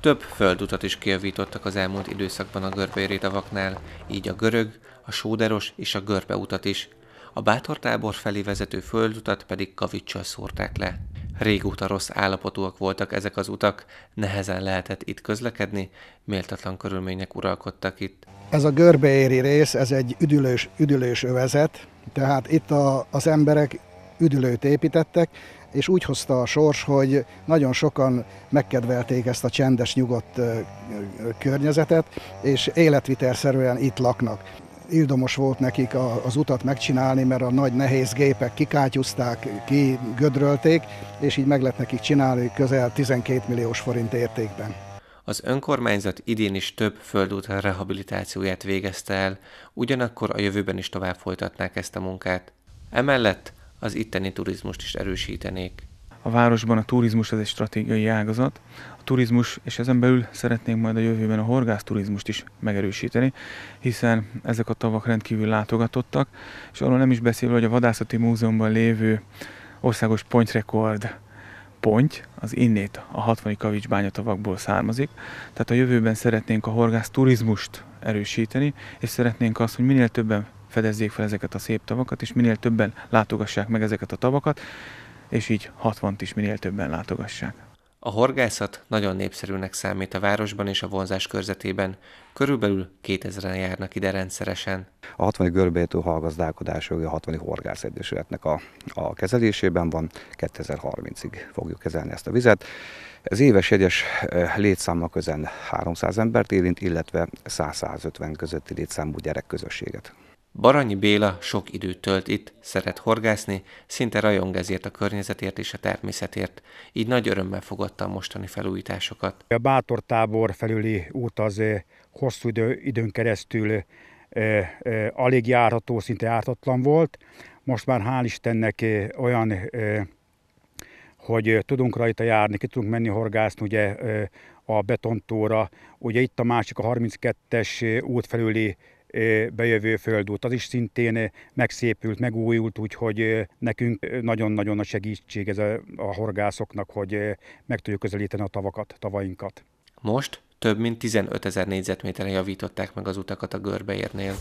Több földutat is kiavítottak az elmúlt időszakban a tavaknál, így a görög, a sóderos és a görbe utat is, a bátortábor felé vezető földutat pedig kavicsal szórták le. Régóta rossz állapotúak voltak ezek az utak, nehezen lehetett itt közlekedni, méltatlan körülmények uralkodtak itt. Ez a görbeéri rész, ez egy üdülős, üdülős övezet, tehát itt a, az emberek üdülőt építettek, és úgy hozta a sors, hogy nagyon sokan megkedvelték ezt a csendes, nyugodt környezetet, és életviterszerűen itt laknak. Ildomos volt nekik az utat megcsinálni, mert a nagy nehéz gépek kikátyúzták, kigödrölték, és így meg lett nekik csinálni közel 12 milliós forint értékben. Az önkormányzat idén is több földút rehabilitációját végezte el, ugyanakkor a jövőben is tovább folytatnák ezt a munkát. Emellett az itteni turizmust is erősítenék. A városban a turizmus ez egy stratégiai ágazat. A turizmus, és ezen belül szeretnénk majd a jövőben a horgászturizmust is megerősíteni, hiszen ezek a tavak rendkívül látogatottak, és arról nem is beszélve, hogy a Vadászati Múzeumban lévő országos pontrekord ponty, az innét a 60 kavics bányatavakból származik. Tehát a jövőben szeretnénk a horgász turizmust erősíteni, és szeretnénk azt, hogy minél többen fedezzék fel ezeket a szép tavakat, és minél többen látogassák meg ezeket a tavakat, és így 60 is minél többen látogassák. A horgászat nagyon népszerűnek számít a városban és a vonzás körzetében. Körülbelül 2000-en járnak ide rendszeresen. A 60. görbétő hallgazdálkodás a 60. egyesületnek a, a kezelésében van, 2030-ig fogjuk kezelni ezt a vizet. Ez éves egyes eh, létszámmal közel 300 embert érint, illetve 100-150 közötti létszámú gyerekközösséget. Baranyi Béla sok időt tölt itt, szeret horgászni, szinte rajong ezért a környezetért és a természetért, így nagy örömmel fogadta a mostani felújításokat. A Bátor tábor felüli út az eh, hosszú idő, időn keresztül eh, eh, alig járható, szinte ártatlan volt. Most már hál' Istennek olyan, hogy tudunk rajta járni, ki tudunk menni horgászni, ugye a betontóra. Ugye itt a másik, a 32-es út felüli bejövő földút. Az is szintén megszépült, megújult, úgyhogy nekünk nagyon-nagyon a segítség ez a, a horgászoknak, hogy meg tudjuk közelíteni a tavakat, tavainkat. Most több mint 15 ezer négyzetméterre javították meg az utakat a Görbeérnél.